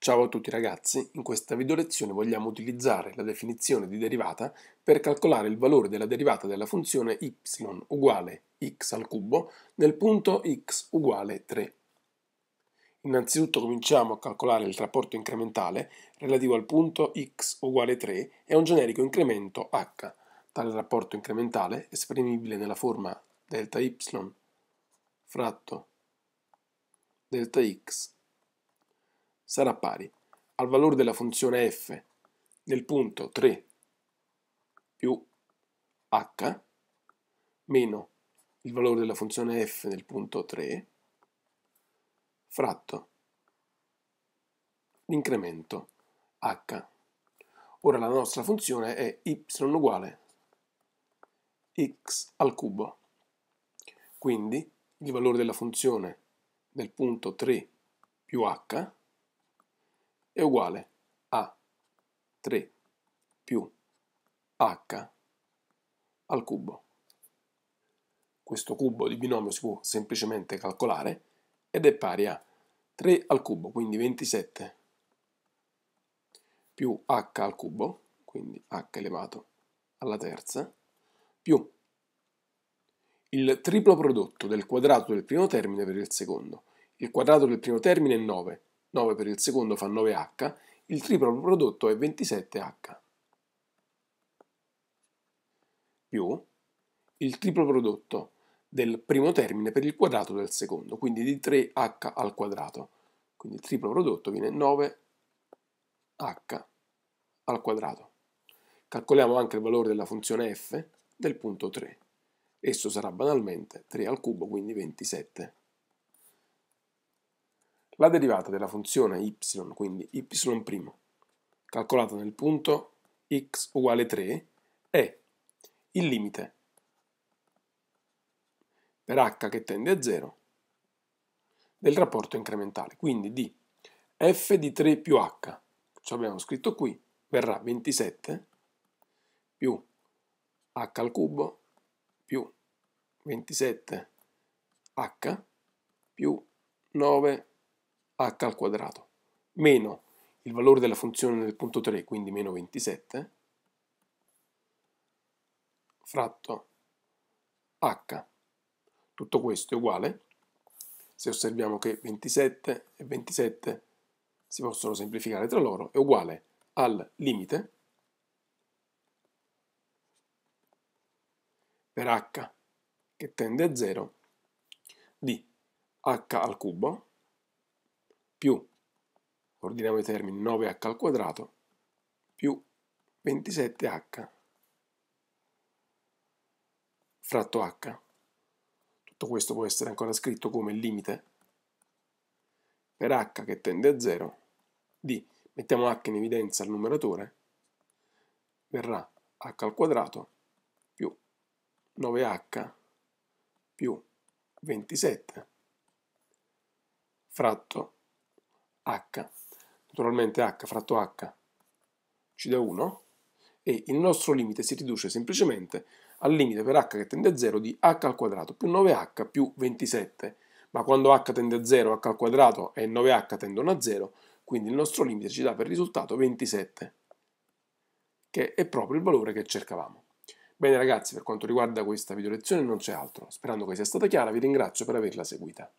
Ciao a tutti ragazzi, in questa video lezione vogliamo utilizzare la definizione di derivata per calcolare il valore della derivata della funzione y uguale x al cubo nel punto x uguale 3. Innanzitutto cominciamo a calcolare il rapporto incrementale relativo al punto x uguale 3 e a un generico incremento h. Tale rapporto incrementale, esprimibile nella forma delta y fratto delta x sarà pari al valore della funzione f nel punto 3 più h meno il valore della funzione f nel punto 3 fratto l'incremento h. Ora la nostra funzione è y uguale x al cubo. Quindi il valore della funzione nel punto 3 più h è uguale a 3 più h al cubo. Questo cubo di binomio si può semplicemente calcolare ed è pari a 3 al cubo, quindi 27 più h al cubo, quindi h elevato alla terza, più il triplo prodotto del quadrato del primo termine per il secondo. Il quadrato del primo termine è 9, 9 per il secondo fa 9H, il triplo prodotto è 27H. Più il triplo prodotto del primo termine per il quadrato del secondo, quindi di 3H al quadrato. Quindi il triplo prodotto viene 9H al quadrato. Calcoliamo anche il valore della funzione f del punto 3. Esso sarà banalmente 3 al cubo, quindi 27. La derivata della funzione y, quindi y', calcolata nel punto x uguale 3, è il limite per h che tende a 0 del rapporto incrementale, quindi di f di 3 più h, ci abbiamo scritto qui, verrà 27 più h al cubo più 27h più 9 h al quadrato meno il valore della funzione del punto 3, quindi meno 27, fratto h. Tutto questo è uguale, se osserviamo che 27 e 27 si possono semplificare tra loro, è uguale al limite per h che tende a 0 di h al cubo più, ordiniamo i termini, 9h al quadrato più 27h fratto h. Tutto questo può essere ancora scritto come limite per h che tende a 0 di, mettiamo h in evidenza al numeratore, verrà h al quadrato più 9h più 27 fratto h, naturalmente h fratto h ci dà 1 e il nostro limite si riduce semplicemente al limite per h che tende a 0 di h al quadrato più 9h più 27, ma quando h tende a 0 h al quadrato e 9h tendono a 0, quindi il nostro limite ci dà per risultato 27, che è proprio il valore che cercavamo. Bene ragazzi, per quanto riguarda questa video lezione non c'è altro. Sperando che sia stata chiara, vi ringrazio per averla seguita.